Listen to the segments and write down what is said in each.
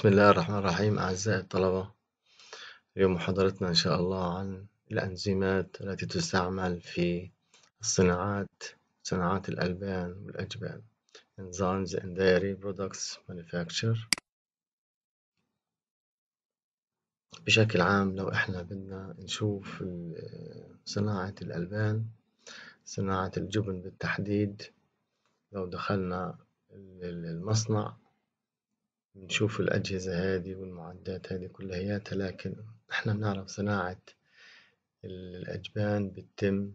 بسم الله الرحمن الرحيم أعزائي الطلبة اليوم محاضرتنا إن شاء الله عن الأنزيمات التي تستعمل في الصناعات صناعات الألبان والأجبان Enzymes and Dairy Products Manufacture بشكل عام لو إحنا بدنا نشوف صناعة الألبان صناعة الجبن بالتحديد لو دخلنا المصنع نشوف الأجهزة هذه والمعدات هذه كلياتها لكن إحنا بنعرف صناعة الأجبان بتتم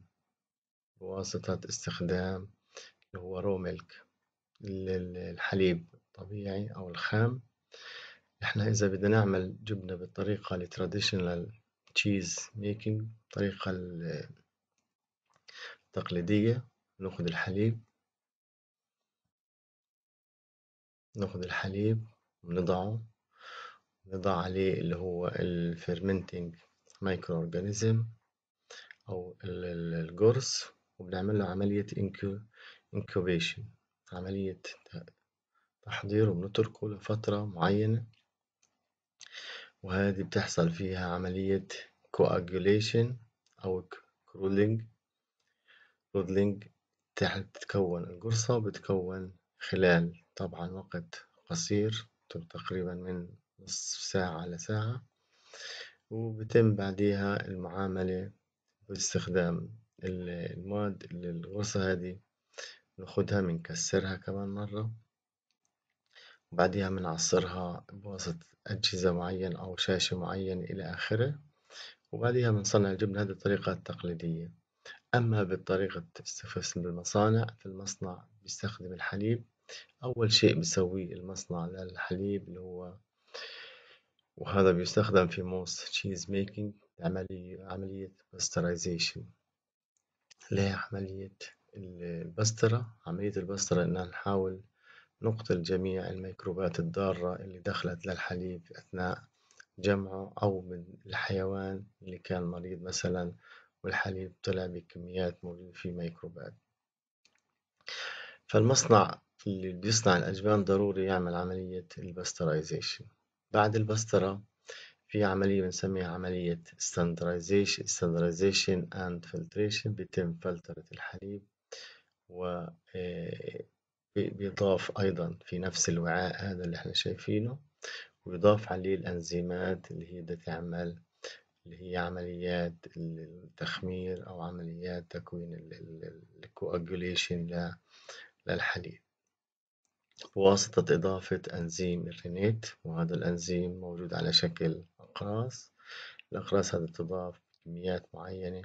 بواسطة استخدام اللي هو رو ميلك الحليب الطبيعي أو الخام إحنا إذا بدنا نعمل جبنة بالطريقة التراديشنال تشيز ميكينج الطريقة التقليدية ناخد الحليب ناخد الحليب بنضعه بنضع عليه اللي هو الفيرمنتنج مايكرو أورجانيزم أو القرص وبنعمل له عملية انكوبيشن عملية تحضير وبنتركه لفترة معينة وهذه بتحصل فيها عملية كواجوليشن أو كرولينج رودلينج بتتكون القرصة بتكون خلال طبعا وقت قصير فترة تقريبا من نصف ساعة لساعة وبتم بعديها المعاملة باستخدام المواد اللي الغرزة هذه بناخدها بنكسرها كمان مرة وبعديها بنعصرها بواسطة أجهزة معينة أو شاشة معينة إلى آخره وبعديها بنصنع الجبن هذه الطريقة التقليدية أما بطريقة استفسم بالمصانع في المصنع بيستخدم الحليب أول شيء بسويه المصنع للحليب اللي هو وهذا بيستخدم في موس تشيز ميكنج عملية عملية باسترايزيشن اللي هي عملية البسترة عملية البسترة إنها نحاول نقتل جميع الميكروبات الضارة اللي دخلت للحليب أثناء جمعه أو من الحيوان اللي كان مريض مثلا والحليب طلع بكميات موجودة فيه ميكروبات، فالمصنع اللي بيصنع الأجبان ضروري يعمل عملية الباسترايزيشن بعد البسترة في عملية بنسميها عملية ستاندرايزيشن standardization اند فلتريشن بيتم فلترة الحليب و آه، بيضاف أيضا في نفس الوعاء هذا اللي احنا شايفينه ويضاف عليه الأنزيمات اللي هي بدها تعمل اللي هي عمليات التخمير أو عمليات تكوين الكواجوليشن للحليب بواسطة إضافة أنزيم الرينيت وهذا الأنزيم موجود على شكل أقراص الأقراص هذا تضاف بكميات معينة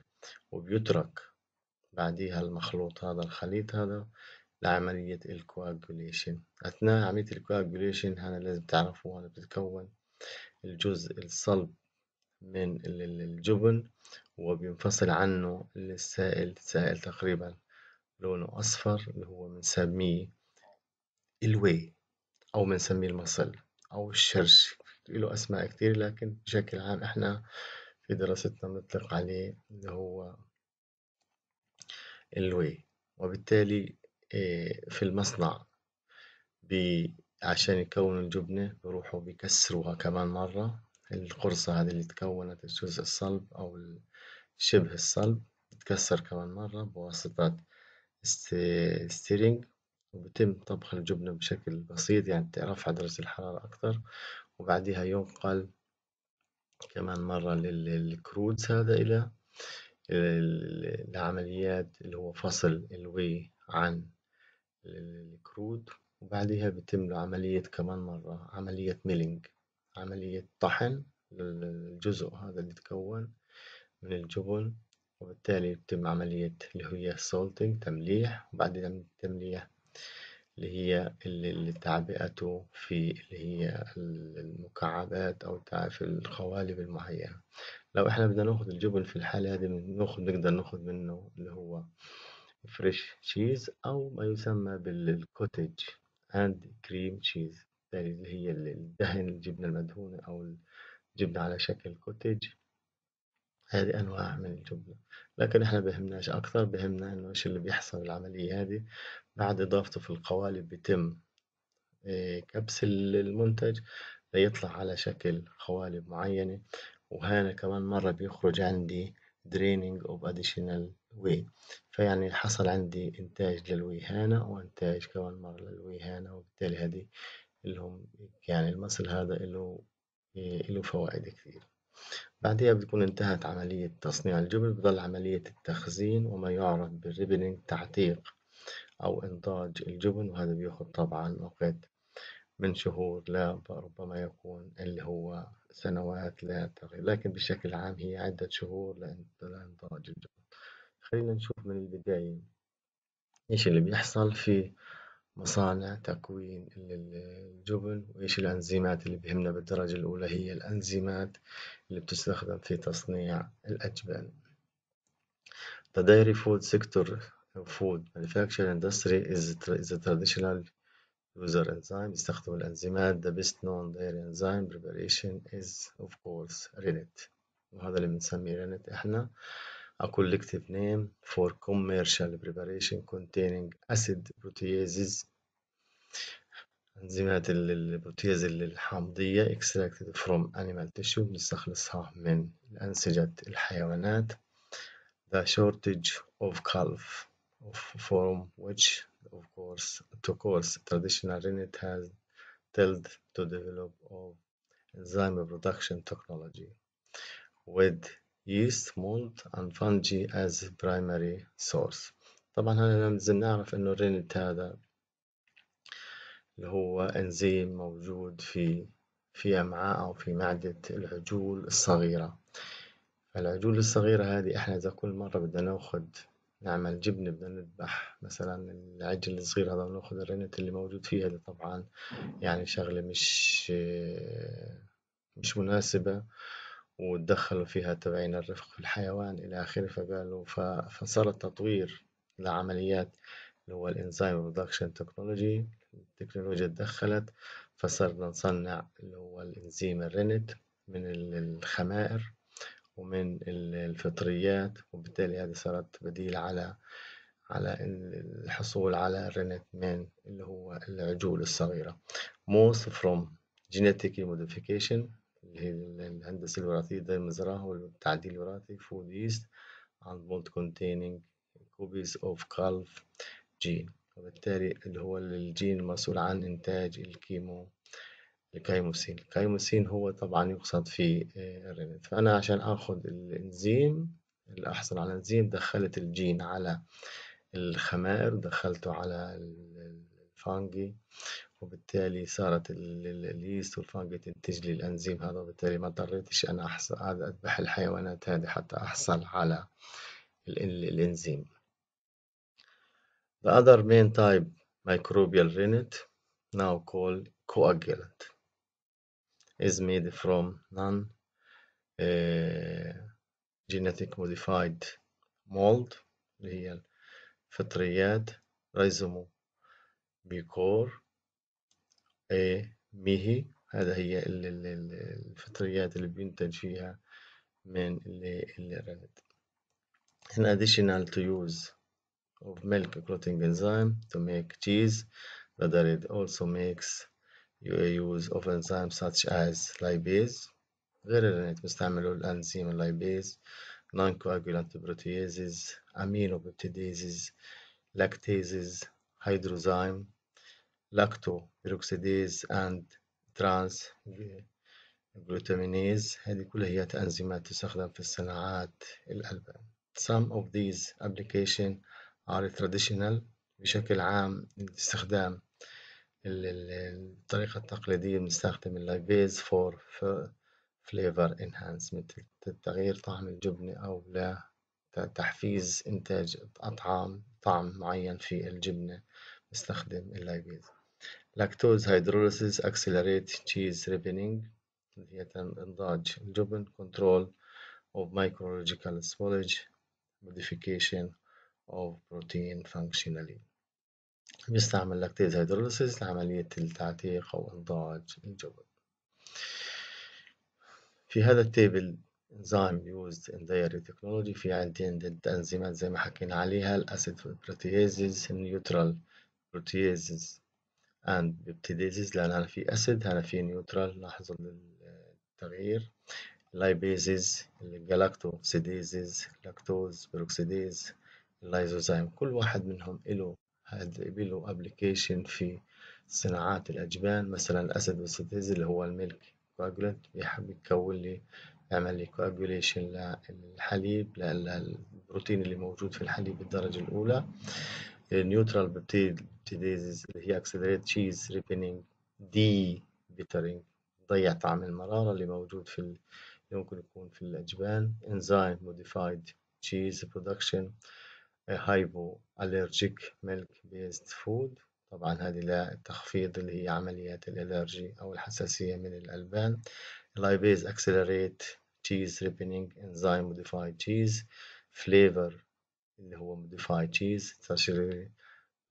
وبيترك بعديها المخلوط هذا الخليط هذا لعملية الكواجوليشن أثناء عملية الكواجوليشن هذا لازم تعرفوا هذا بتتكون الجزء الصلب من الجبن وبينفصل عنه السائل السائل تقريبا لونه أصفر اللي هو بنسميه الوي أو بنسميه المصل أو الشرش له أسماء كتير لكن بشكل عام إحنا في دراستنا بنطلق عليه اللي هو الوي وبالتالي آه، في المصنع عشان يكونوا الجبنة بروحوا بكسروها كمان مرة القرصة هذي اللي تكونت الجزء الصلب أو شبه الصلب بتكسر كمان مرة بواسطة ستيرنج وبتم طبخ الجبنة بشكل بسيط يعني رفع درجة الحرارة أكثر وبعدها ينقل كمان مرة للكرودز هذا إلى العمليات اللي هو فصل الوي عن الكرود وبعدها بتم له عملية كمان مرة عملية ميلينج عملية طحن للجزء هذا اللي تكون من الجبن وبالتالي بتم عملية اللي هي سولتنج تمليح وبعدها تمليح اللي هي اللي تعبئته في اللي هي المكعبات أو في القوالب المعينة، لو إحنا بدنا ناخد الجبن في الحالة هادي ناخذ نقدر ناخد منه اللي هو فريش تشيز أو ما يسمى بالكوتج أند كريم تشيز اللي هي الدهن الجبنة المدهونة أو الجبنة على شكل كوتج هذه أنواع من الجبنة، لكن إحنا بهمناش أكثر بهمنا إنه إيش اللي بيحصل العملية هادي. بعد إضافته في القوالب بيتم آه، كبس المنتج ليطلع على شكل قوالب معينة وهنا كمان مرة بيخرج عندي draining of additional وي فيعني حصل عندي إنتاج للوي هنا وإنتاج كمان مرة للوي هنا وبالتالي هذه اللي هم يعني المصل هذا له آه، له فوائد كثير بعدها بتكون انتهت عملية تصنيع الجبن بضل عملية التخزين وما يعرف بالريبلينج تعتيق أو إنضاج الجبن وهذا بياخد طبعا وقت من شهور لا ربما يكون اللي هو سنوات لا تغير لكن بشكل عام هي عدة شهور لإنضاج الجبن خلينا نشوف من البداية إيش اللي بيحصل في مصانع تكوين الجبن وإيش الأنزيمات اللي بهمنا بالدرجة الأولى هي الأنزيمات اللي بتستخدم في تصنيع الأجبان The dairy food sector food manufacturing industry is a traditional user enzyme استخدم الأنزيمات the best known their enzyme preparation is of course rennet وهذا اللي بنسميه rennet إحنا a collective name for commercial preparation containing acid proteases أنزيمات البروتياز الحامضية extracted from animal tissue بنستخلصها من أنسجة الحيوانات the shortage of calf from which of course to course traditional rennet has tilled to develop of enzyme production technology with yeast mold and fungi as primary source طبعا هنا لازم نعرف انه الرينت هذا اللي هو انزيم موجود في في امعاء او في معدة العجول الصغيرة العجول الصغيرة هذه احنا اذا كل مرة بدنا ناخد نعمل جبنة بدنا نذبح مثلا العجل الصغير هذا وناخذ الرنت اللي موجود فيه هذا طبعا يعني شغلة مش مش مناسبة وتدخلوا فيها تبعين الرفق في الحيوان إلى آخره فقالوا فصار التطوير لعمليات اللي هو الإنزيم برودكشن تكنولوجي التكنولوجيا تدخلت فصرنا نصنع اللي هو الإنزيم الرنت من الخمائر ومن الفطريات وبالتالي هذه صارت بديل على على الحصول على الرنت مان اللي هو العجول الصغيرة موس from genetic modification اللي هي الهندسة الوراثية زي المزرعة والتعديل الوراثي food yeast and mold containing copies of calf gene وبالتالي اللي هو الجين المسؤول عن إنتاج الكيمو الكايموسين الكايموسين هو طبعا يقصد في آه، الرنين فأنا عشان أخد الإنزيم اللي أحصل على إنزيم دخلت الجين على الخمائر دخلته على الفانجي وبالتالي صارت اليست والفانجي تنتج لي الأنزيم هذا وبالتالي ما اضطريتش أنا أحصل أذبح الحيوانات هذه حتى أحصل على الإنزيم The other main type microbial rennet now called coagulant. is made from non genetic modified mold اللي هي الفطريات ريزومو بيكور ميهي هذا هي الفطريات اللي بينتج فيها من الرند in additional to use of milk clotting enzyme to make cheese the dairy also makes you use of enzymes such as lipase غير اللي بنستعمله الانزيم اللايبيز نون كواجولانت بروتيزز امينو بيبتيديزز لاكتيزز هيدروزايم لاكتو بيروكسيديز اند ترانس جلوتامينيز هذه كلها هي انزيمات تستخدم في الصناعات الالبان some of these applications are traditional بشكل عام الاستخدام الطريقة التقليدية بنستخدم اللايفيز فور فليفر إنهانسمنت لتغيير طعم الجبنة أو لتحفيز إنتاج أطعام طعم معين في الجبنة بنستخدم اللايفيز لاكتوز هيدروليسيس أكسلريت تشيز ريبينينج اللي هي إنضاج الجبن كنترول أوف مايكرولوجيكال spoilage موديفيكيشن أوف بروتين فانكشناليتي بيستعمل لاكتيز هيدروليسيس لعملية التعتيق أو إنضاج الجبل. في هذا التيبل enzyme used in dairy technology في عندي ضد أنزيمات زي ما حكينا عليها الأسيد proteases النيوترال proteases and peptidases لأن أنا في أسيد أنا في نيوترال لاحظوا التغيير libases الجلاكتوسيديزز لاكتوز بروكسيديز اللايزوزايم كل واحد منهم له هذا له ابلكيشن في صناعات الأجبان مثلا الأسد والستيز اللي هو الميلك كواجولنت بيحب يكون لي يعمل لي كواجوليشن للحليب للبروتين اللي موجود في الحليب بالدرجة الأولى النيوترال بيبتيديز اللي هي أكسدريت تشيز ريبينينج دي بيترينج ضيع طعم المرارة اللي موجود في ال... ممكن يكون في الأجبان انزايم موديفايد تشيز برودكشن هايبو اليرجيك ميلك بيست فود طبعا هذه للتخفيض اللي هي عمليات الالرجي أو الحساسية من الألبان لايبيز أكسلريت تشيز ريبينينج إنزايم موديفايد تشيز فليفر اللي هو موديفايد تشيز ترشيلي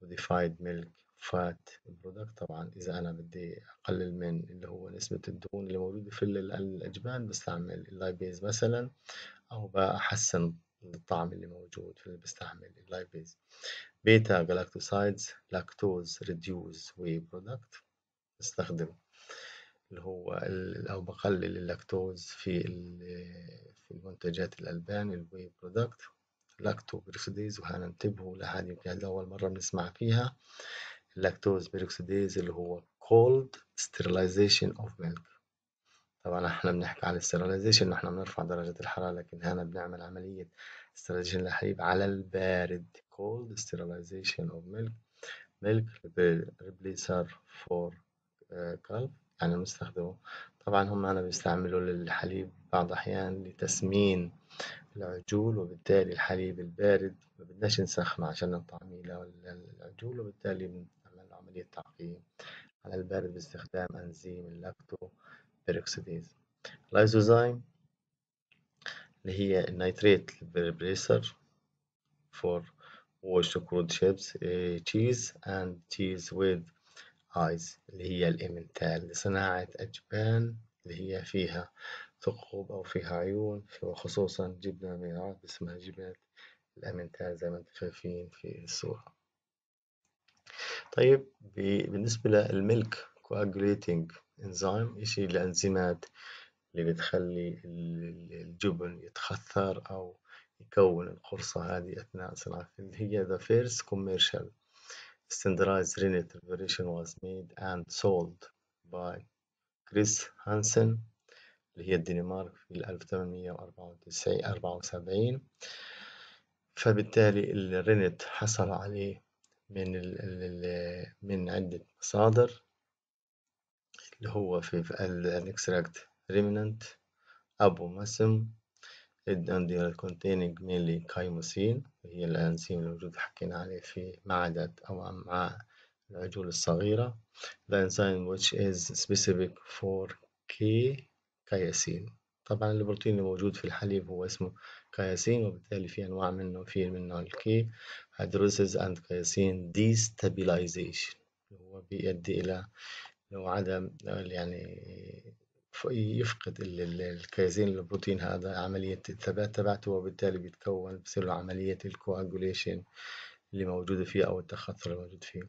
موديفايد ميلك فات برودكت طبعا إذا أنا بدي أقلل من اللي هو نسبة الدهون اللي موجودة في الأجبان بستعمل اللايبيز مثلا أو بحسن الطعم اللي موجود في اللي بستعمل اللايبيز بيتا جلاكتوسايدز لاكتوز ريديوز واي برودكت بستخدم اللي هو أو بقلل اللاكتوز في في المنتجات الألبان الواي برودكت لاكتو بريكسيديز وهننتبهه لهذه يمكن هذه أول مرة بنسمع فيها اللاكتوز بريكسيديز اللي هو cold sterilization of milk طبعا احنا بنحكي عن السيراليزيشن احنا بنرفع درجة الحرارة لكن هنا بنعمل عملية ستريلايزيشن للحليب على البارد cold sterilization of milk milk replacer for calf آه، يعني بنستخدمه طبعا هم أنا بيستعملوا الحليب بعض الأحيان لتسمين العجول وبالتالي الحليب البارد ما بدناش نسخنه عشان نطعميه للعجول وبالتالي بنعمل عملية تعقيم على البارد باستخدام أنزيم اللاكتو بيروكسيديز لايزوزايم اللي هي النيتريت بريسر فور واش كرود شيبس تشيز اند تشيز ويز ايز اللي هي الامنتال لصناعة اجبان اللي هي فيها ثقوب أو فيها عيون وخصوصا جبنة من اسمها جبنة الأمنتال زي ما انتم شايفين في الصورة طيب بالنسبة للملك coagulating إنزيم شيء الأنزيمات اللي بتخلي الجبن يتخثر أو يكون القرصة هذه أثناء صناعة اللي هي the first commercial standardized rennet preparation was made and sold by كريس هانسن اللي هي الدنمارك في 1874 فبالتالي الرينت حصل عليه من ال من عدة مصادر اللي هو في الextract remnant abomasum الدنديل containing مينلي كايموسين هي الأنسيم الموجود حكينا عليه في معدات أو أمعاء العجول الصغيرة the enzyme which is specific for K كياسين طبعا البروتين اللي موجود في الحليب هو اسمه كياسين وبالتالي في أنواع منه في منه الكي hydrolysis اند كياسين ديستابيلايزيشن اللي هو بيؤدي إلى وعدم يعني يفقد ال- البروتين هذا عملية الثبات تبعته وبالتالي بيتكون بصير له عملية الكواجوليشن اللي موجودة فيه أو التخثر اللي موجود فيه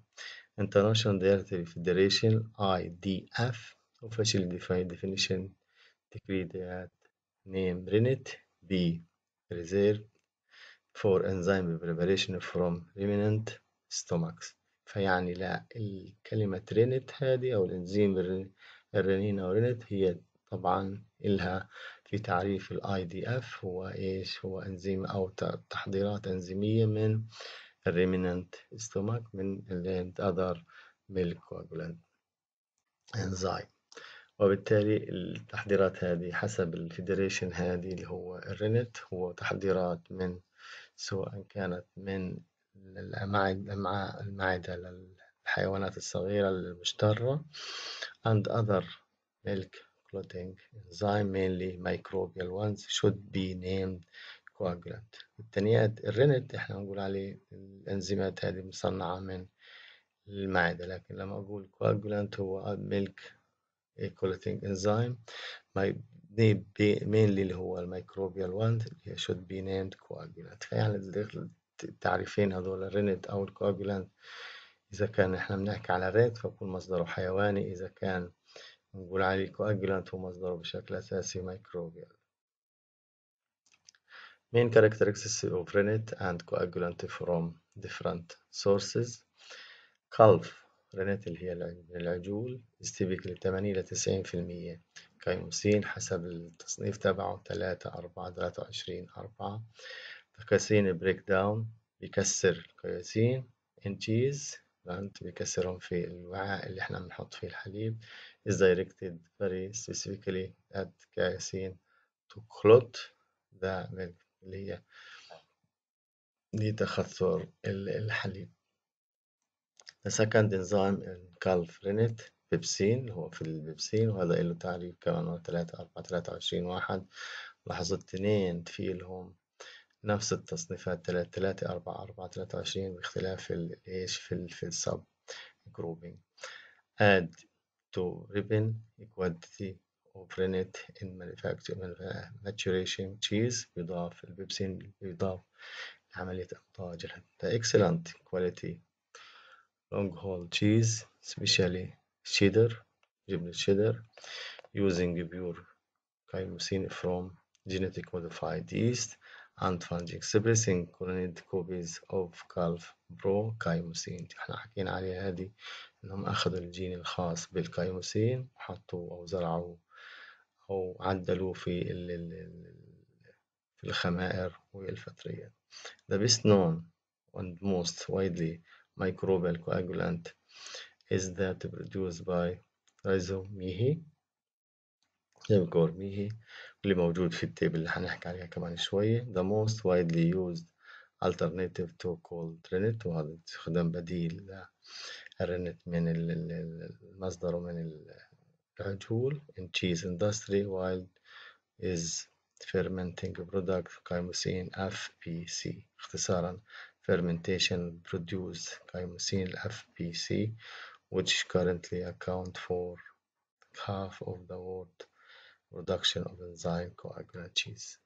International Dietary Federation IDF officially defined definition decreed at name rennet B reserved for enzyme preparation from remnant stomachs فيعني لا الكلمة رينت هذه أو الإنزيم الرنين أو رينت هي طبعا إلها في تعريف ال IDF هو إيش هو إنزيم أو تحضيرات إنزيمية من الريمينانت استومك من and other milk coagulant enzyme وبالتالي التحضيرات هذه حسب الفيدريشن هذه اللي هو الرينت هو تحضيرات من سواء كانت من الأمعاء المعدة للحيوانات الصغيرة المجترة and other milk clotting enzyme mainly microbial ones should be named coagulant التنيات الرنت احنا نقول عليه الانزيمات هذه مصنعة من المعدة لكن لما أقول coagulant هو milk clotting enzyme my mainly اللي هو الميكروبيال ones should be named coagulant فيعني التعريفين هذول الريند أو الكوجلانت إذا كان إحنا بنحكي على ريد فبكون مصدره حيواني إذا كان بنقول عليه كوجلانت هو مصدره بشكل أساسي ميكروبيال main characteristics of rennet and coagulant from different sources قلف رنات اللي هي من العجول is typically 80 ل 90% في المية كيموسين حسب التصنيف تبعه 3 4 23 4 القياسين بريك داون بيكسر القياسين انتيز بلانت بيكسرهم في الوعاء اللي احنا بنحط فيه الحليب is directed very specifically at كياسين to clot the milk اللي هي لتخثر الحليب The second enzyme in calfrenet بيبسين هو في البيبسين وهذا له تعريف كمان 3 4 23 1 لاحظوا اثنين في لهم نفس التصنيفات 3 أربعة 4 4 23 باختلاف ال إيش في ال في السب جروبينج add to ribbon quantity of rennet in maturation cheese يضاف البيبسين يضاف لعملية إنتاج ده excellent quality long haul cheese especially cheddar جبنة cheddar using pure chymosin from genetic modified yeast and funding expressing cloned copies of calf pro-chymosin احنا حكينا عليها هذه انهم اخذوا الجين الخاص بالكايموسين وحطوه او زرعوه او عدلوه في ال في الخمائر والفتريات The best known and most widely microbial coagulant is that produced by rhizomyhi Jacob اللي موجود في التيبل اللي هنحكي عليها كمان شوية the most widely used alternative to cold rennet وهذا استخدام بديل للرنت من المصدر ومن العجول in cheese industry while is fermenting product chymosin FPC اختصارا fermentation produce chymosin FPC which currently account for half of the world production of enzyme cheese.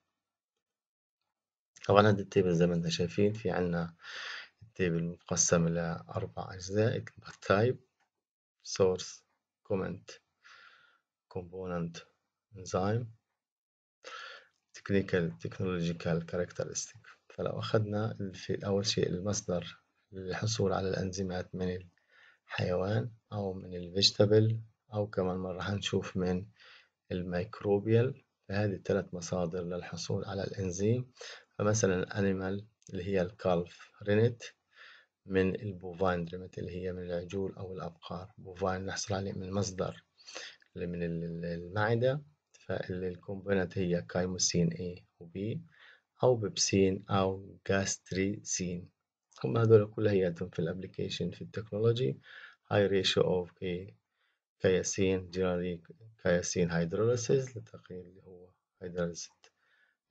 طبعا هذا التيبل زي ما انتم شايفين في عنا التيبل مقسم إلى أربع أجزاء type source comment component enzyme technical technological characteristic فلو أخذنا في أول شيء المصدر للحصول على الأنزيمات من الحيوان أو من الفيجيتابل أو كمان مرة هنشوف من الميكروبيال فهذه ثلاث مصادر للحصول على الإنزيم فمثلا الأنيمال اللي هي الكالف رينت من البوفاين رينت اللي هي من العجول أو الأبقار بوفاين نحصل عليه من مصدر اللي من المعدة فالكومبوننت هي كايموسين A وبي أو بيبسين أو جاستريسين هم هذول كلياتهم في الابلكيشن في التكنولوجي ريشو اوف of كياسين generally كايسين هيدروليسيز لتقليل اللي هو هيدروليسة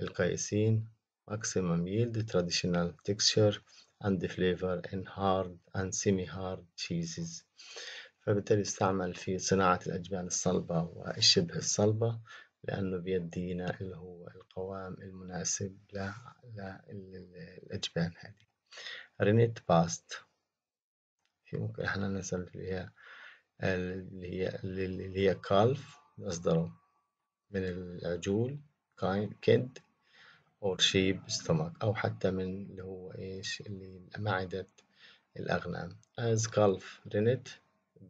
الكايسين maximum yield traditional texture and flavor in hard and semi hard cheeses فبالتالي يستعمل في صناعة الأجبان الصلبة والشبه الصلبة لأنه بيدينا اللي هو القوام المناسب للأجبان هذه رينيت باست في ممكن احنا نسمي اللي هي اللي هي اللي هي كالف مصدره من العجول كيد او شيب ستومك او حتى من اللي هو ايش اللي معدة الاغنام از كالف رينت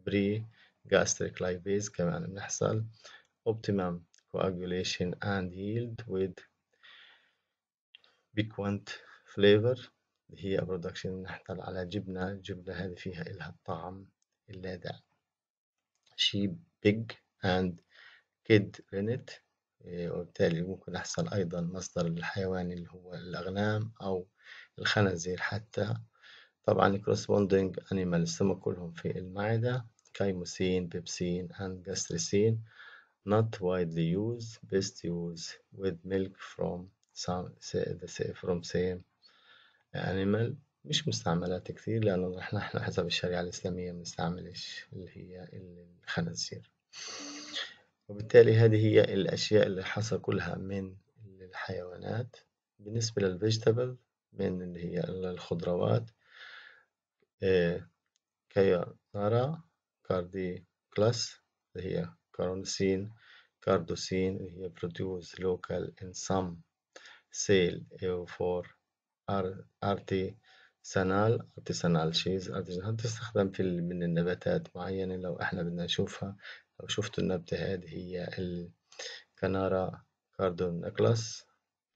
بري جاستريك لايفيز كمان بنحصل اوبتيمم كواجوليشن اند ييلد ويد بيكوانت فليفر اللي هي برودكشن نحصل على جبنه جبنه هذه فيها الها الطعم اللاذع شيب بيج اند كيد رينت آه، وبالتالي ممكن أحصل أيضا مصدر الحيوان اللي هو الأغنام أو الخنازير حتى طبعا corresponding أنيمال السمك كلهم في المعدة كايموسين بيبسين and جاستريسين not widely used best used with milk from some from same animal مش مستعملات كثير لأنه نحن حسب الشريعة الإسلامية بنستعملش اللي هي الخنازير وبالتالي هذه هي الأشياء اللي حصل كلها من الحيوانات بالنسبة للفيجيتابل من اللي هي الخضروات آه، كاردي كارديكلاس اللي هي كارونسين كاردوسين اللي هي سيل او فور ارتي sale ارتي artisanal شيز ارتي artisanal تستخدم في من النباتات معينة لو احنا بدنا نشوفها لو شفتوا النبتة هذه هي الكنارا كاردونيكلاس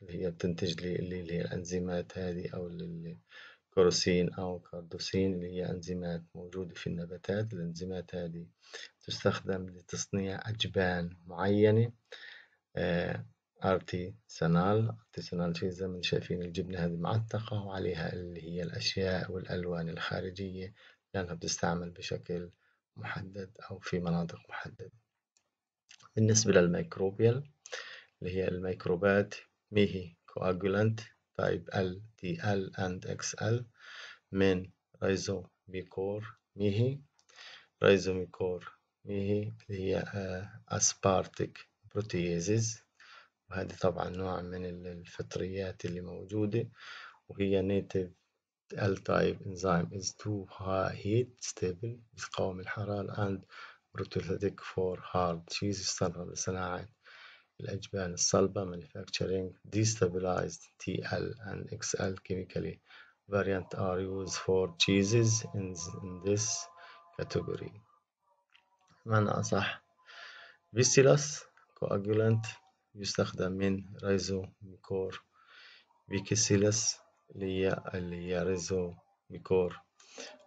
اللي هي بتنتج لي اللي هي الأنزيمات هذه أو الكروسين أو كاردوسين اللي هي أنزيمات موجودة في النباتات الأنزيمات هذه تستخدم لتصنيع أجبان معينة آه ارتيسانال ارتيسانال في زمن شايفين الجبنة هذه معتقة وعليها اللي هي الأشياء والألوان الخارجية لأنها بتستعمل بشكل محدد أو في مناطق محددة بالنسبة للميكروبيال اللي هي الميكروبات ميهي كواجولانت تايب ال دي ال اند اكس ال من ميكور ميهي ميكور ميهي اللي هي اسبارتيك آه، بروتيزز وهذه طبعا نوع من الفطريات اللي موجودة وهي نيتف L-type enzyme is too high heat stable بتقاوم الحرارة and proteolytic for hard cheese استغرق لصناعة الأجبان الصلبة manufacturing destabilized TL and XL chemically variant are used for cheeses in, in this category معنى أصح بيسيلاس coagulant يستخدم من ميكور بيكسيلاس اللي هي اللي هي ريزوميكور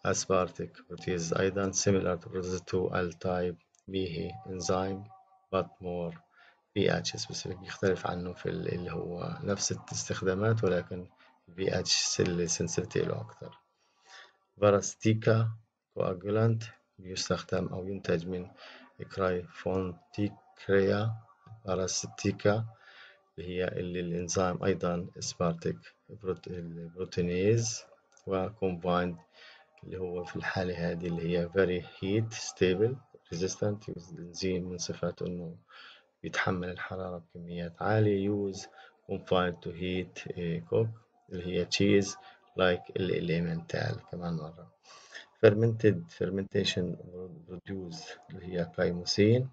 اسبارتيك which is أيضا similar to ال تايب به انزيم but more pH specific يختلف عنه في اللي هو نفس الاستخدامات ولكن pH اللي sensitivity له أكتر باراستيكا كواجولانت يستخدم أو ينتج من كرايفونتيكريا باراستيكا هي اللي الإنزيم أيضا اسبارتيك بروتينيز وكومبايند اللي هو في الحالة هذه اللي هي very heat stable resistant الإنزيم من صفات إنه بيتحمل الحرارة بكميات عالية use confined to heat إيه، cook اللي هي cheese like الإليمنتال كمان مرة fermented fermentation produce اللي هي كايموسين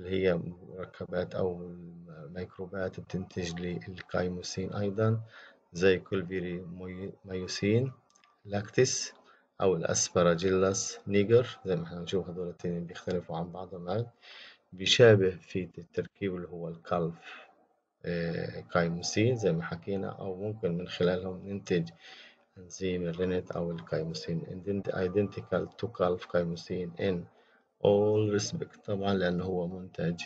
اللي هي مركبات أو ميكروبات بتنتج لي الكايموسين أيضا زي كولفيري مايوسين لاكتس أو الأسبراجيلاس نيجر زي ما احنا بنشوف هذول التنين بيختلفوا عن بعضهم يعني بيشابه في التركيب اللي هو الكالف آه، كايموسين زي ما حكينا أو ممكن من خلالهم ننتج انزيم الرينت أو الكايموسين ايدنتيكال تو كالف كايموسين ان all respect طبعا لأنه هو منتج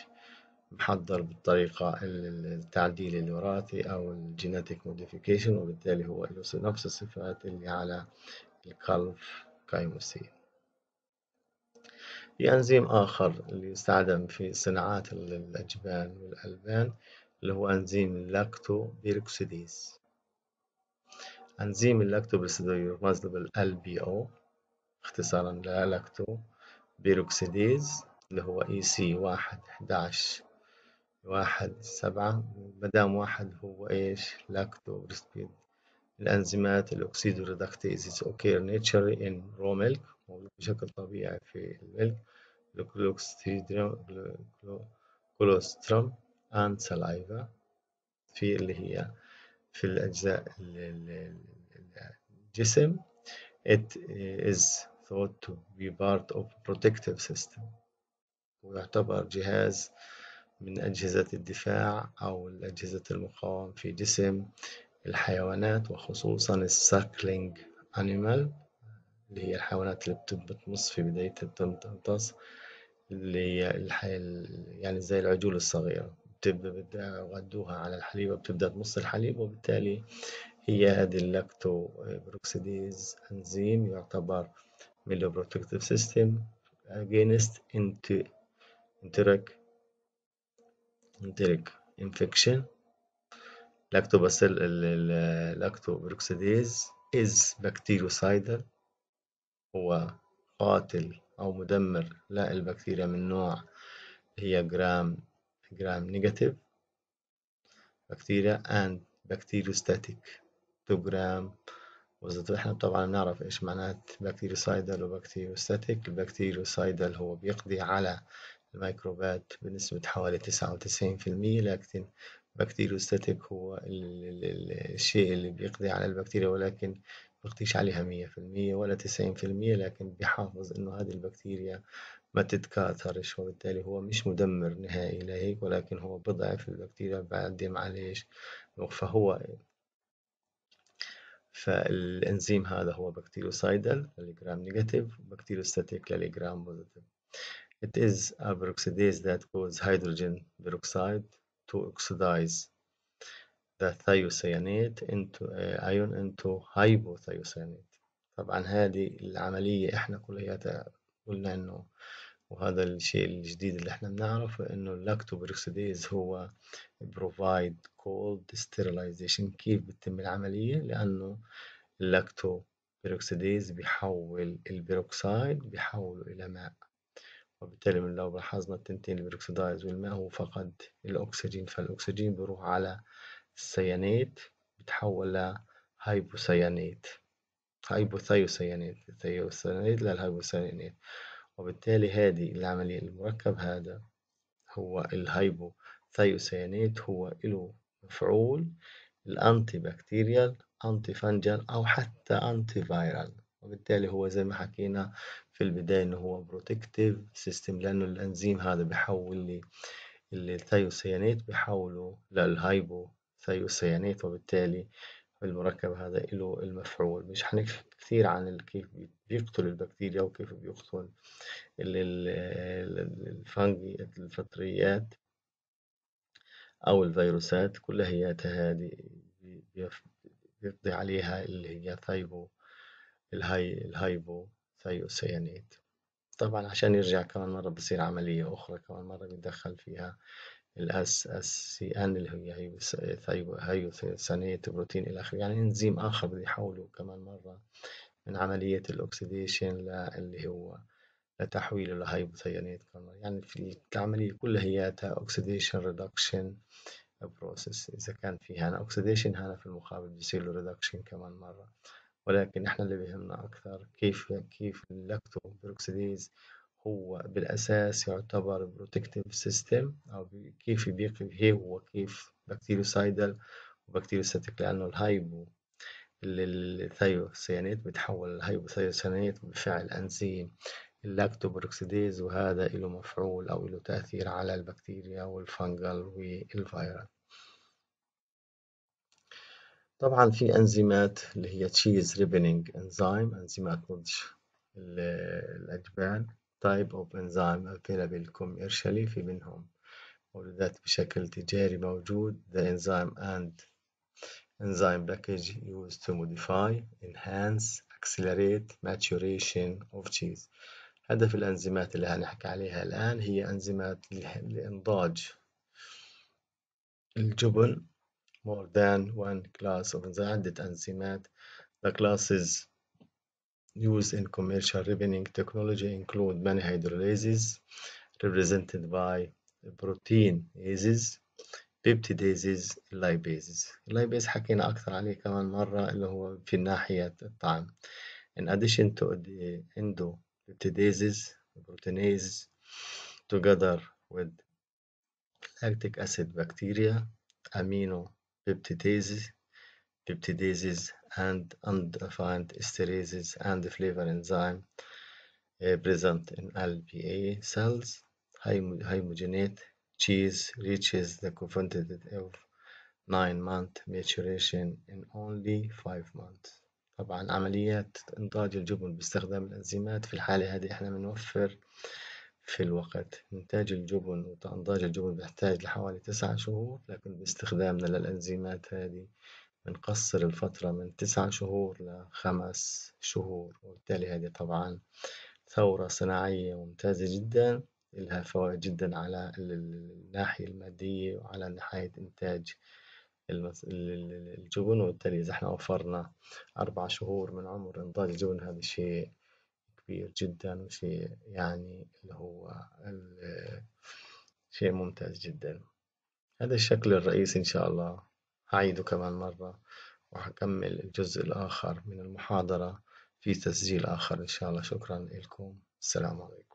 محضر بالطريقة التعديل الوراثي أو الجيناتيك موديفيكيشن وبالتالي هو له نفس الصفات اللي على الكلف كايموسين في أنزيم آخر اللي يستخدم في صناعات الأجبان والألبان اللي هو أنزيم اللاكتو أنزيم اللاكتو بيركسيديز يرمز له بالال بي أو اختصارا للاكتو بيروكسيديز اللي هو اي e سي واحد احداش واحد سبعة مدام واحد هو ايش لاكتو ريسبيد الأنزيمات الاكسيدو ريدكتيز أوكير نيتشر إن رو ميلك موجود بشكل طبيعي في الملك كلوسترم أند سلايفا في اللي هي في الأجزاء الجسم it is thought to be part of protective system ويعتبر جهاز من أجهزة الدفاع أو أجهزة المقاومة في جسم الحيوانات وخصوصا الساكلينج أنيمال اللي هي الحيوانات اللي بتمتص في بداية بتمتص اللي هي الحي... يعني زي العجول الصغيرة بتبدأ يغدوها على الحليب وبتبدأ تمص الحليب وبالتالي هي هذه اللاكتو بروكسيديز أنزيم يعتبر Myeloprotective system against inter enteric, enteric infection lactobacillus lactobroxidase is bactericidal هو قاتل أو مدمر للبكتيريا من نوع هي جرام جرام نيجاتيف بكتيريا and bacteriostatic 2 جرام وإذا إحنا طبعا بنعرف إيش معنات بكتيريسايدال وبكتيريوستاتيك البكتيريوسايدال هو بيقضي على الميكروبات بنسبة حوالي تسعة وتسعين في المية لكن بكتيريوستاتيك هو الشيء اللي بيقضي على البكتيريا ولكن بيقضيش عليها مية في المية ولا تسعين في المية لكن بيحافظ إنه هذه البكتيريا ما تتكاثرش وبالتالي هو مش مدمر نهائي لهيك ولكن هو بضعف البكتيريا بعدم عليش فهو فالإنزيم هذا هو بكتيريوسايدال للجرام نيجاتيف وبكتيروستاتيك للجرام بوزيتيف It is a peroxidase that causes hydrogen peroxide to oxidize the thiocyanate into a uh, ion into hypothiocyanate طبعا هذه العملية احنا كلياتها قلنا انه وهذا الشيء الجديد اللي احنا بنعرفه انه اللاكتوبريكسيديز هو بروفايد كولد ستيرلايزيشن كيف بتتم العملية لأنه اللاكتوبيروكسيديز بيحول البيروكسايد بيحوله إلى ماء وبالتالي من لو لاحظنا التنتين البيروكسيدايز والماء هو فقد الأكسجين فالأكسجين بيروح على السيانات بتحول لهيبوسيانات هايبوثايوسيانات الثايوسيانات للهيبوسيانات وبالتالي هذه العملية المركب هذا هو الهايبوثيوسيانيت هو له مفعول الأنتي بكتيريال أنتي فنجل أو حتى أنتي فيرال وبالتالي هو زي ما حكينا في البداية إنه هو بروتكتيف سيستم لأنه الأنزيم هذا بحول لي الثيوسيانات بيحولوا للهايبوثايوسيانات وبالتالي المركب هذا له المفعول مش حنكشف كثير عن كيف بيقتل البكتيريا وكيف بيقتل الفانجي الفطريات أو الفيروسات هي هذه بيقضي عليها اللي هي ثايبو الهاي الهايبو ثايوسيانيت طبعا عشان يرجع كمان مرة بصير عملية أخرى كمان مرة بيتدخل فيها الاس اس سي ان اللي هي ثانيه بروتين الى اخره يعني انزيم اخر بده يحوله كمان مره من عمليه الاكسديشن اللي هو لتحويله لهيبوثيانية كارنر يعني في العمليه كلياتها اوكسيديشن ريدكشن بروسيس اذا كان في هنا اوكسيديشن هنا في المقابل بيصير له ريدكشن كمان مره ولكن احنا اللي بيهمنا اكثر كيف كيف اللاكتو هو بالأساس يعتبر بروتكتيف سيستم أو كيف هي هو كيف بكتيريوسايدال وبكتيريوستاتيك لأنه الهايبو الثيوسيانيت بتحول الهايبوثيوسيانات بفعل أنزيم اللاكتوبروكسيديز وهذا له مفعول أو له تأثير على البكتيريا والفنجل والفيروس طبعا في انزيمات اللي هي تشيز ريبنينج انزيم انزيمات نضج الأجبان type of enzyme available commercially في منهم موجودات بشكل تجاري موجود the enzyme and enzyme package used to modify enhance accelerate maturation of cheese هدف الأنزيمات اللي هنحكي عليها الآن هي أنزيمات لإنضاج الجبن more than one class of enzyme عدة أنزيمات the classes Used in commercial refining technology include many hydrolases, represented by proteinases, peptidases, lipases lipase حكينا أكثر عليه كمان مرة اللي هو في ناحية الطعم in addition to the endopeptidases proteinases together with lactic acid bacteria amino peptidases peptidases and undefined esterases and the flavor enzyme uh, present in LPA cells. Hymogenate cheese reaches the quantity of 9 month maturation in only 5 months. طبعا عمليات إنضاج الجبن باستخدام الأنزيمات في الحالة هذه إحنا بنوفر في الوقت إنتاج الجبن وإنضاج الجبن بيحتاج لحوالي 9 شهور لكن باستخدامنا للأنزيمات هذه بنقصر الفترة من تسعة شهور لخمس شهور وبالتالي هذه طبعا ثورة صناعية ممتازة جدا لها فوائد جدا على الناحية المادية وعلى ناحية إنتاج الجبن وبالتالي إذا احنا وفرنا أربع شهور من عمر إنضاج الجبن هذا شيء كبير جدا وشيء يعني اللي هو شيء ممتاز جدا هذا الشكل الرئيسي إن شاء الله أعيده كمان مرة وحكمل الجزء الآخر من المحاضرة في تسجيل آخر إن شاء الله شكرا لكم السلام عليكم